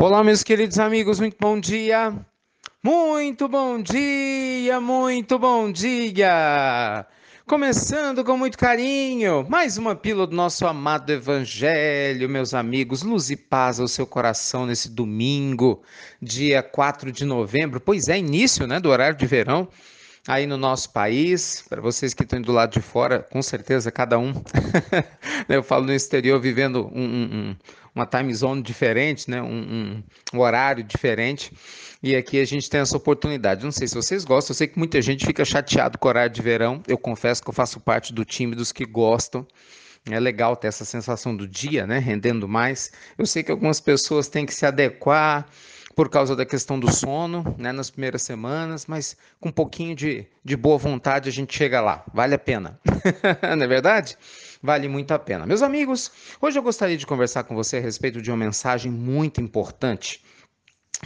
Olá, meus queridos amigos, muito bom dia. Muito bom dia, muito bom dia. Começando com muito carinho, mais uma pílula do nosso amado Evangelho, meus amigos. Luz e paz ao seu coração nesse domingo, dia 4 de novembro. Pois é, início né, do horário de verão aí no nosso país, para vocês que estão do lado de fora, com certeza cada um. Né, eu falo no exterior vivendo um, um, uma time zone diferente, né? Um, um, horário diferente. E aqui a gente tem essa oportunidade. Não sei se vocês gostam, eu sei que muita gente fica chateado com o horário de verão. Eu confesso que eu faço parte do time dos que gostam. É legal ter essa sensação do dia, né? Rendendo mais. Eu sei que algumas pessoas têm que se adequar por causa da questão do sono, né, nas primeiras semanas, mas com um pouquinho de, de boa vontade a gente chega lá. Vale a pena. Não é verdade? Vale muito a pena. Meus amigos, hoje eu gostaria de conversar com você a respeito de uma mensagem muito importante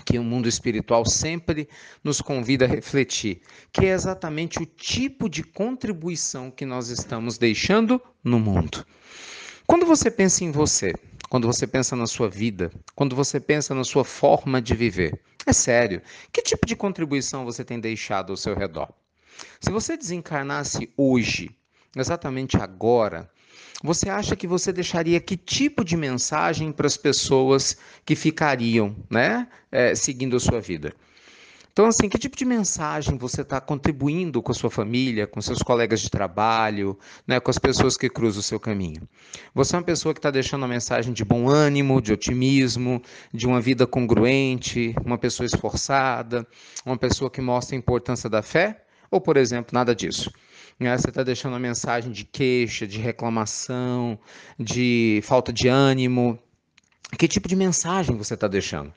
que o mundo espiritual sempre nos convida a refletir, que é exatamente o tipo de contribuição que nós estamos deixando no mundo. Quando você pensa em você, quando você pensa na sua vida, quando você pensa na sua forma de viver. É sério. Que tipo de contribuição você tem deixado ao seu redor? Se você desencarnasse hoje, exatamente agora, você acha que você deixaria que tipo de mensagem para as pessoas que ficariam, né, é, seguindo a sua vida? Então, assim, que tipo de mensagem você está contribuindo com a sua família, com seus colegas de trabalho, né, com as pessoas que cruzam o seu caminho? Você é uma pessoa que está deixando uma mensagem de bom ânimo, de otimismo, de uma vida congruente, uma pessoa esforçada, uma pessoa que mostra a importância da fé? Ou, por exemplo, nada disso? Né? Você está deixando uma mensagem de queixa, de reclamação, de falta de ânimo, que tipo de mensagem você está deixando?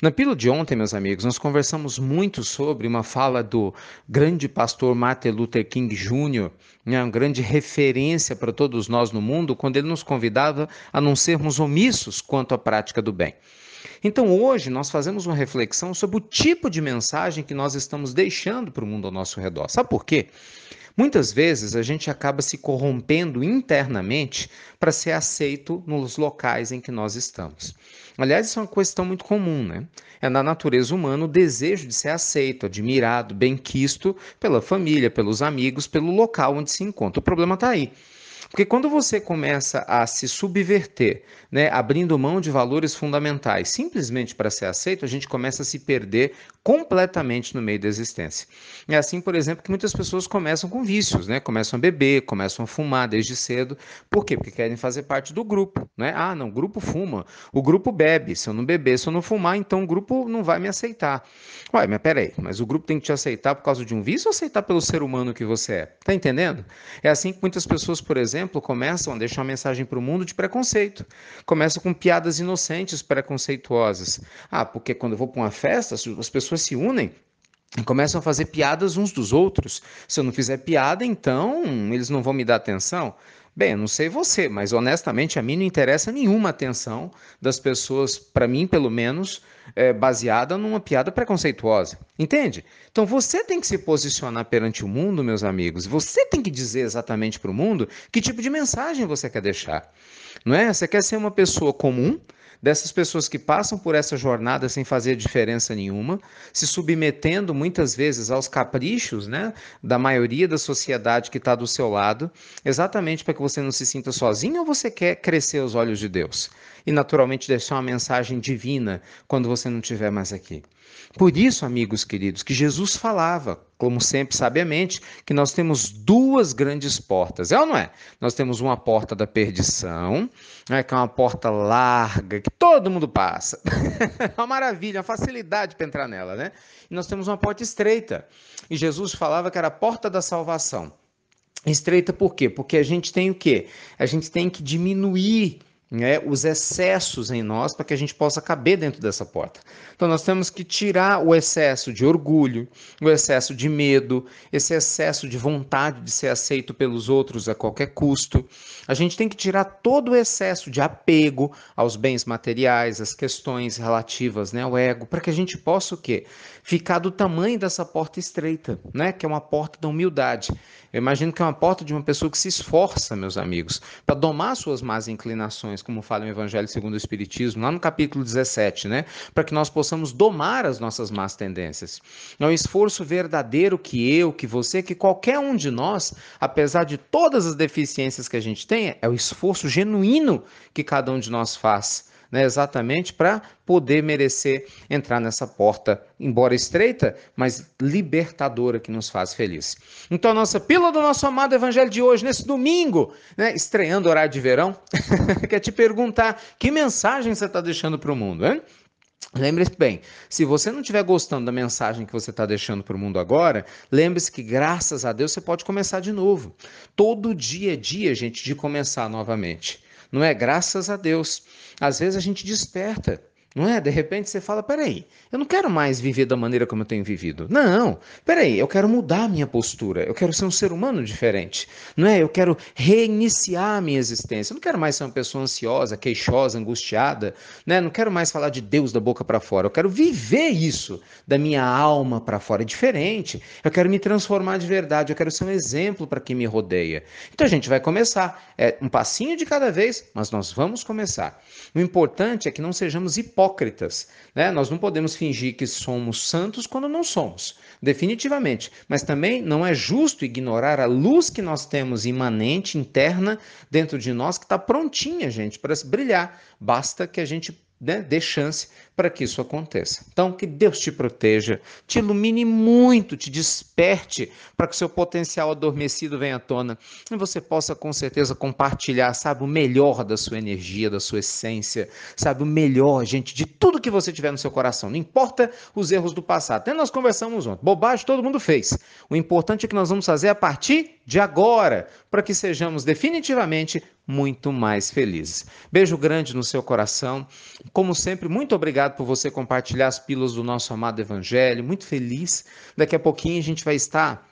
Na pílula de ontem, meus amigos, nós conversamos muito sobre uma fala do grande pastor Martin Luther King Jr., né, uma grande referência para todos nós no mundo, quando ele nos convidava a não sermos omissos quanto à prática do bem. Então, hoje, nós fazemos uma reflexão sobre o tipo de mensagem que nós estamos deixando para o mundo ao nosso redor. Sabe por quê? Muitas vezes a gente acaba se corrompendo internamente para ser aceito nos locais em que nós estamos. Aliás, isso é uma questão muito comum, né? É na natureza humana o desejo de ser aceito, admirado, quisto pela família, pelos amigos, pelo local onde se encontra. O problema está aí. Porque quando você começa a se subverter, né, abrindo mão de valores fundamentais, simplesmente para ser aceito, a gente começa a se perder completamente no meio da existência. É assim, por exemplo, que muitas pessoas começam com vícios, né? Começam a beber, começam a fumar desde cedo. Por quê? Porque querem fazer parte do grupo, né? Ah, não, o grupo fuma, o grupo bebe. Se eu não beber, se eu não fumar, então o grupo não vai me aceitar. Ué, mas peraí, mas o grupo tem que te aceitar por causa de um vício ou aceitar pelo ser humano que você é? Tá entendendo? É assim que muitas pessoas, por exemplo, exemplo, começam a deixar uma mensagem para o mundo de preconceito. Começam com piadas inocentes, preconceituosas. Ah, porque quando eu vou para uma festa, as pessoas se unem e começam a fazer piadas uns dos outros. Se eu não fizer piada, então eles não vão me dar atenção. Bem, eu não sei você, mas honestamente a mim não interessa nenhuma atenção das pessoas, para mim pelo menos, é, baseada numa piada preconceituosa. Entende? Então você tem que se posicionar perante o mundo, meus amigos. Você tem que dizer exatamente para o mundo que tipo de mensagem você quer deixar. Não é? Você quer ser uma pessoa comum dessas pessoas que passam por essa jornada sem fazer diferença nenhuma, se submetendo muitas vezes aos caprichos né, da maioria da sociedade que está do seu lado, exatamente para que você não se sinta sozinho ou você quer crescer aos olhos de Deus? e naturalmente deixar uma mensagem divina quando você não estiver mais aqui. Por isso, amigos queridos, que Jesus falava, como sempre sabiamente, que nós temos duas grandes portas, é ou não é? Nós temos uma porta da perdição, né, que é uma porta larga, que todo mundo passa. é uma maravilha, uma facilidade para entrar nela, né? E nós temos uma porta estreita. E Jesus falava que era a porta da salvação. Estreita por quê? Porque a gente tem o quê? A gente tem que diminuir né, os excessos em nós para que a gente possa caber dentro dessa porta. Então nós temos que tirar o excesso de orgulho, o excesso de medo, esse excesso de vontade de ser aceito pelos outros a qualquer custo. A gente tem que tirar todo o excesso de apego aos bens materiais, às questões relativas né, ao ego, para que a gente possa o quê? Ficar do tamanho dessa porta estreita, né, que é uma porta da humildade. Eu imagino que é uma porta de uma pessoa que se esforça, meus amigos, para domar suas más inclinações como fala o Evangelho segundo o Espiritismo, lá no capítulo 17, né? Para que nós possamos domar as nossas más tendências. É um esforço verdadeiro que eu, que você, que qualquer um de nós, apesar de todas as deficiências que a gente tem, é o esforço genuíno que cada um de nós faz né, exatamente para poder merecer entrar nessa porta, embora estreita, mas libertadora que nos faz feliz Então, a nossa pílula do nosso amado Evangelho de hoje, nesse domingo, né, estreando horário de verão, quer te perguntar que mensagem você está deixando para o mundo, hein? Lembre-se bem, se você não estiver gostando da mensagem que você está deixando para o mundo agora, lembre-se que graças a Deus você pode começar de novo. Todo dia é dia, gente, de começar novamente não é? Graças a Deus. Às vezes a gente desperta não é? De repente você fala: peraí, eu não quero mais viver da maneira como eu tenho vivido. Não, peraí, eu quero mudar a minha postura. Eu quero ser um ser humano diferente. Não é? Eu quero reiniciar a minha existência. Eu não quero mais ser uma pessoa ansiosa, queixosa, angustiada. Né? Não quero mais falar de Deus da boca para fora. Eu quero viver isso da minha alma para fora. É diferente. Eu quero me transformar de verdade. Eu quero ser um exemplo para quem me rodeia. Então a gente vai começar. É um passinho de cada vez, mas nós vamos começar. O importante é que não sejamos hipócritas hipócritas. Né? Nós não podemos fingir que somos santos quando não somos, definitivamente. Mas também não é justo ignorar a luz que nós temos imanente, interna, dentro de nós, que está prontinha, gente, para brilhar. Basta que a gente né, dê chance para que isso aconteça. Então, que Deus te proteja, te ilumine muito, te desperte para que seu potencial adormecido venha à tona e você possa com certeza compartilhar, sabe, o melhor da sua energia, da sua essência, sabe, o melhor, gente, de tudo que você tiver no seu coração. Não importa os erros do passado. Até nós conversamos ontem, bobagem todo mundo fez. O importante é que nós vamos fazer a partir de agora, para que sejamos definitivamente muito mais felizes. Beijo grande no seu coração. Como sempre, muito obrigado por você compartilhar as pílulas do nosso amado Evangelho. Muito feliz. Daqui a pouquinho a gente vai estar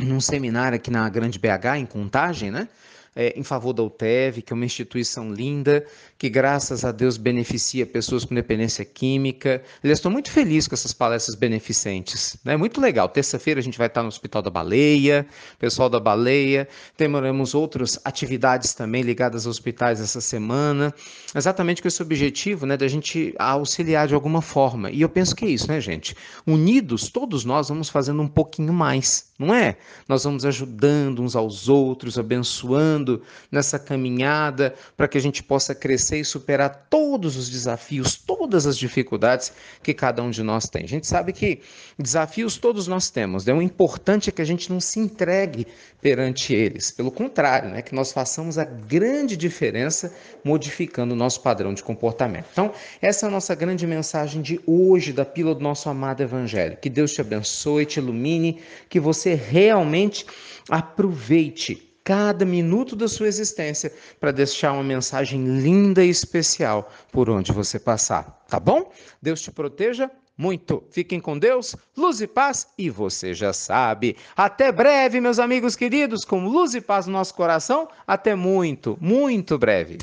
num seminário aqui na Grande BH, em Contagem, né? é, em favor da UTEV, que é uma instituição linda, que graças a Deus beneficia pessoas com dependência química. Aliás, estou muito feliz com essas palestras beneficentes. É né? muito legal. Terça-feira a gente vai estar no Hospital da Baleia, pessoal da Baleia. Temos outras atividades também ligadas aos hospitais essa semana, exatamente com esse objetivo né, da gente auxiliar de alguma forma. E eu penso que é isso, né, gente? Unidos, todos nós vamos fazendo um pouquinho mais, não é? Nós vamos ajudando uns aos outros, abençoando ajudando nessa caminhada para que a gente possa crescer e superar todos os desafios, todas as dificuldades que cada um de nós tem. A gente sabe que desafios todos nós temos, né? o importante é que a gente não se entregue perante eles, pelo contrário, né? que nós façamos a grande diferença modificando o nosso padrão de comportamento. Então, essa é a nossa grande mensagem de hoje da pílula do nosso amado Evangelho. Que Deus te abençoe, te ilumine, que você realmente aproveite cada minuto da sua existência para deixar uma mensagem linda e especial por onde você passar, tá bom? Deus te proteja muito. Fiquem com Deus, luz e paz, e você já sabe. Até breve, meus amigos queridos, com luz e paz no nosso coração, até muito, muito breve.